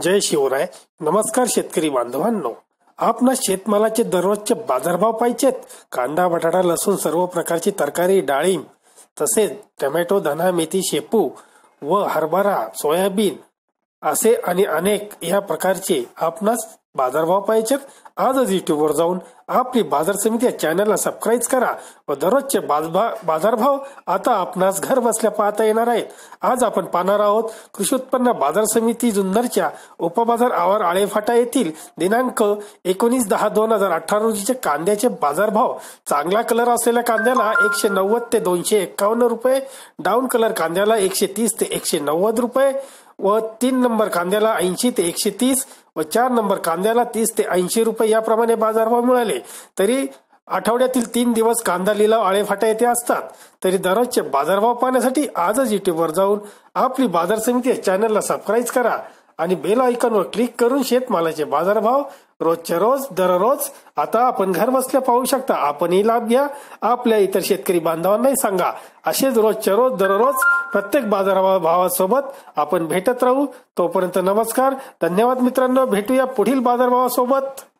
जय शिवराय नमस्कार शेतकरी बांधवांनो आपणास शेतमालाचे दररोजचे बाजारभाव पाहिजेत कांदा बटाटा लसूण सर्व प्रकारची तरकारी डाळिंब तसेच टोमॅटो धना मेथी शेपू व हरभरा सोयाबीन असे आणि अनेक या प्रकारचे आपणास बाजारभाव पाहिजेत आजच युट्यूबवर जाऊन आपली बाजार समिती या चॅनलला सबस्क्राईब करा व दररोजचे बाजारभाव आता आपणास घर बसल्या पाहता येणार आहेत आज आपण पाहणार आहोत कृषी उत्पन्न बाजार समिती जुन्नरच्या उपबाजार आवर आळेफाटा येथील दिनांक एकोणीस दहा दोन हजार अठरा रोजीचे कांद्याचे बाजारभाव चांगला कलर असलेल्या कांद्याला एकशे नव्वद ते दोनशे एक्कावन्न रुपये डाऊन कलर कांद्याला एकशे तीस ते एकशे नव्वद रुपये व तीन नंबर कांद्याला ऐंशी ते एकशे तीस व चार नंबर कांद्याला तीस ते ऐंशी रुपये याप्रमाणे बाजारभाव मिळाले तरी आठवड्यातील तीन दिवस कांदा लिलाव फाटा येथे असतात तरी दररोजचे बाजारभाव पाहण्यासाठी आजच युट्यूबवर जाऊन आपली बाजार समिती चॅनलला सबस्क्राईब करा आणि बेल आयकॉनवर क्लिक करून शेतमालाचे बाजारभाव रोजच्या रोज दररोज आता आपण घर बसल्या पाहू शकता आपणही लाभ घ्या आपल्या इतर शेतकरी बांधवांनाही सांगा असेच रोजच्या रोज दररोज प्रत्येक बाजार भावासोबत आपण भेटत राहू तोपर्यंत नमस्कार धन्यवाद मित्रांनो भेटूया पुढील बाजारभावासोबत